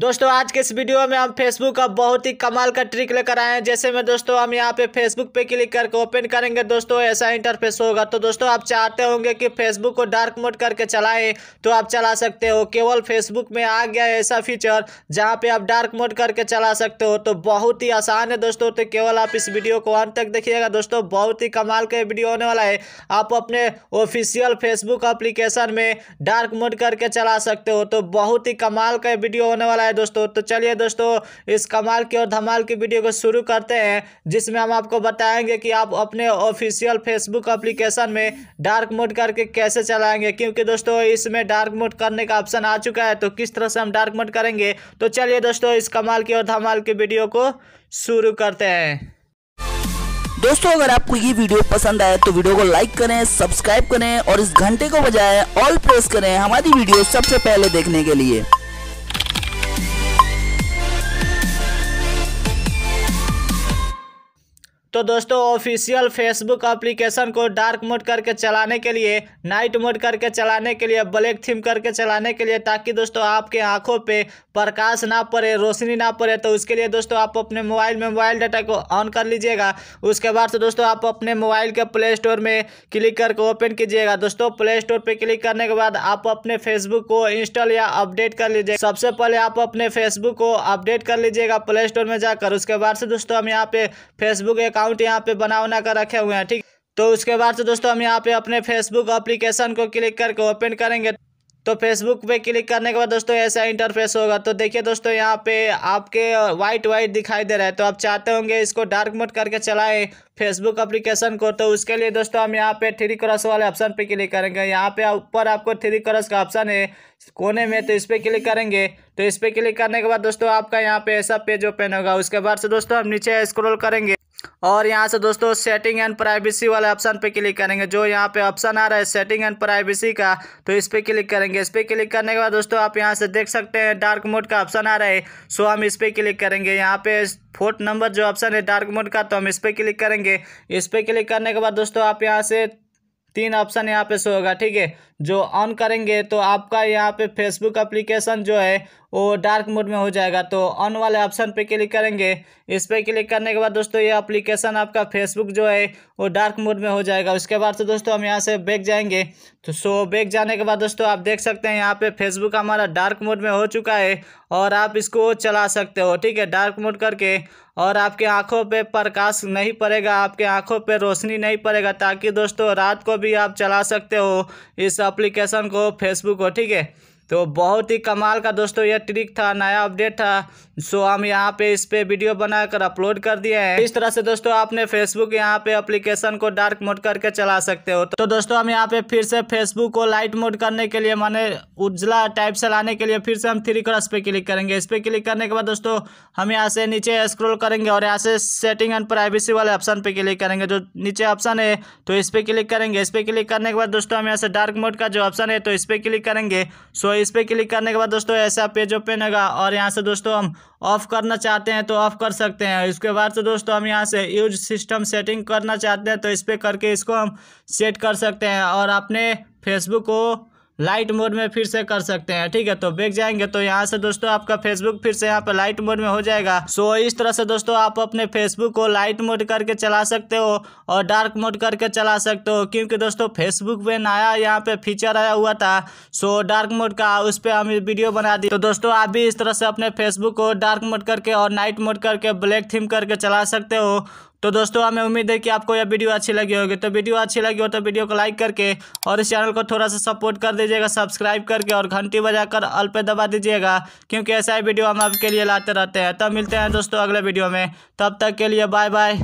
दोस्तों आज के इस वीडियो में हम फेसबुक का बहुत ही कमाल का ट्रिक लेकर आए हैं जैसे में दोस्तों हम यहाँ पे फेसबुक पे क्लिक करके ओपन करेंगे दोस्तों ऐसा इंटरफेस होगा तो दोस्तों आप चाहते होंगे कि फेसबुक को डार्क मोड करके चलाएं तो आप चला सकते हो केवल फेसबुक में आ गया है ऐसा फीचर जहाँ पे आप डार्क मोड करके चला सकते हो तो बहुत ही आसान है दोस्तों तो केवल आप इस वीडियो को अंत तक देखिएगा दोस्तों बहुत ही कमाल का वीडियो होने वाला है आप अपने ऑफिशियल फेसबुक अप्लीकेशन में डार्क मोड करके चला सकते हो तो बहुत ही कमाल का वीडियो होने वाला वाला है दोस्तों तो चलिए दोस्तों इस कमाल की और धमाल की वीडियो को शुरू करते हैं जिसमें हम आपको बताएंगे कि आप अपने ऑफिशियल फेसबुक अप्लीकेशन में डार्क मोड करके कैसे चलाएंगे क्योंकि दोस्तों इसमें डार्क मोड करने का ऑप्शन आ चुका है तो किस तरह से हम डार्क मोड करेंगे तो चलिए दोस्तों इस कमाल की और धमाल की वीडियो को शुरू करते हैं दोस्तों अगर आपको ये वीडियो पसंद आए तो वीडियो को लाइक करें सब्सक्राइब करें और इस घंटे को बजाय ऑल प्रेस करें हमारी वीडियो सबसे पहले देखने के लिए तो दोस्तों ऑफिशियल फेसबुक एप्लीकेशन को डार्क मोड करके चलाने के लिए नाइट मोड करके चलाने के लिए ब्लैक थीम करके चलाने के लिए ताकि दोस्तों आपके आंखों पे प्रकाश ना पड़े रोशनी ना पड़े तो उसके लिए दोस्तों आप अपने मोबाइल में मोबाइल डाटा को ऑन कर लीजिएगा उसके बाद से दोस्तों आप अपने मोबाइल के प्ले स्टोर में क्लिक करके ओपन कीजिएगा दोस्तों प्ले स्टोर पर क्लिक करने के बाद आप अपने फेसबुक को इंस्टॉल या अपडेट कर लीजिए सबसे पहले आप अपने फेसबुक को अपडेट कर लीजिएगा प्ले स्टोर में जाकर उसके बाद से दोस्तों हम यहाँ पे फेसबुक एक अकाउंट यहाँ पे बना बना कर रखे हुए हैं ठीक तो उसके बाद से दोस्तों हम यहाँ पे अपने फेसबुक अप्लीकेशन को क्लिक करके ओपन करेंगे तो फेसबुक पे क्लिक करने के बाद दोस्तों ऐसा इंटरफेस होगा तो देखिए दोस्तों यहाँ पे आपके वाइट वाइट दिखाई दे रहा है तो आप चाहते होंगे इसको डार्क मोड करके चलाएं फेसबुक एप्लीकेशन को तो उसके लिए दोस्तों हम यहाँ पे थ्री क्रॉस वाले ऑप्शन पे क्लिक करेंगे यहाँ पे ऊपर आपको थ्री क्रॉस का ऑप्शन है कोने में तो इस पर क्लिक करेंगे तो इस पर क्लिक करने के बाद दोस्तों आपका यहाँ पे ऐसा पेज ओपन होगा उसके बाद से दोस्तों हम नीचे स्क्रोल करेंगे और यहाँ से दोस्तों सेटिंग एंड प्राइवेसी वाले ऑप्शन पे क्लिक करेंगे जो यहाँ पे ऑप्शन आ रहा है सेटिंग एंड प्राइवेसी का तो इस पर क्लिक करेंगे इस पर क्लिक करने के बाद दोस्तों आप यहाँ से देख सकते हैं डार्क मोड का ऑप्शन आ रहा है सो हम इस पर क्लिक करेंगे यहाँ पे फोर्थ नंबर जो ऑप्शन है डार्क मोड का तो हम इस पर क्लिक करेंगे इस पर क्लिक करने के बाद दोस्तों आप यहाँ से तीन ऑप्शन यहाँ पे शो होगा ठीक है जो ऑन करेंगे तो आपका यहाँ पे फेसबुक एप्लीकेशन जो है वो डार्क मोड में हो जाएगा तो ऑन वाले ऑप्शन पे क्लिक करेंगे इस पर क्लिक करने के बाद दोस्तों ये एप्लीकेशन आपका फेसबुक जो है वो डार्क मोड में हो जाएगा उसके बाद से दोस्तों हम यहाँ से बैक जाएंगे तो सो बैक जाने के बाद दोस्तों आप देख सकते हैं यहाँ पे फेसबुक हमारा डार्क मोड में हो चुका है और आप इसको चला सकते हो ठीक है डार्क मोड करके और आपके आंखों पे प्रकाश नहीं पड़ेगा आपके आंखों पे रोशनी नहीं पड़ेगा ताकि दोस्तों रात को भी आप चला सकते हो इस एप्लीकेशन को फेसबुक को ठीक है तो बहुत ही कमाल का दोस्तों यह ट्रिक था नया अपडेट था सो हम यहाँ पे इस पर वीडियो बनाकर अपलोड कर दिए हैं इस तरह से दोस्तों आपने फेसबुक यहाँ पे एप्लीकेशन को डार्क मोड करके चला सकते हो तो दोस्तों हम यहाँ पे फिर से फेसबुक को लाइट मोड करने के लिए मैंने उजला टाइप से लाने के लिए फिर से हम थ्री क्रॉस पे क्लिक करेंगे इस पर क्लिक करने के बाद दोस्तों हम यहाँ से नीचे स्क्रोल करेंगे और यहाँ सेटिंग एंड प्राइवेसी वाले ऑप्शन पे क्लिक करेंगे जो नीचे ऑप्शन है तो इस पर क्लिक करेंगे इस पर क्लिक करने के बाद दोस्तों हम यहाँ से डार्क मोड का जो ऑप्शन है तो इस पर क्लिक करेंगे सो इस पर क्लिक करने के बाद दोस्तों ऐसा पेज ओपन होगा और यहाँ से दोस्तों हम ऑफ़ करना चाहते हैं तो ऑफ़ कर सकते हैं इसके बाद से दोस्तों हम यहाँ से यूज सिस्टम सेटिंग करना चाहते हैं तो इस पर करके इसको हम सेट कर सकते हैं और अपने फेसबुक को लाइट मोड में फिर से कर सकते हैं ठीक है तो बैग जाएंगे तो यहाँ से दोस्तों आपका फेसबुक फिर से यहाँ पे लाइट मोड में हो जाएगा सो इस तरह से दोस्तों आप अपने फेसबुक को लाइट मोड करके चला सकते हो और डार्क मोड करके चला सकते हो क्योंकि दोस्तों फेसबुक में नया यहाँ पे फीचर आया हुआ था सो डार्क मोड का उस पर हम वीडियो बना दी तो दोस्तों आप भी इस तरह से अपने फेसबुक को डार्क मोड करके और नाइट मोड करके ब्लैक थीम करके चला सकते हो तो दोस्तों हमें उम्मीद है कि आपको यह वीडियो अच्छी लगी होगी तो वीडियो अच्छी लगी हो तो वीडियो को लाइक करके और इस चैनल को थोड़ा सा सपोर्ट कर दीजिएगा सब्सक्राइब करके और घंटी बजाकर अल पे दबा दीजिएगा क्योंकि ऐसा ही वीडियो हम आपके लिए लाते रहते हैं तब तो मिलते हैं दोस्तों अगले वीडियो में तब तक के लिए बाय बाय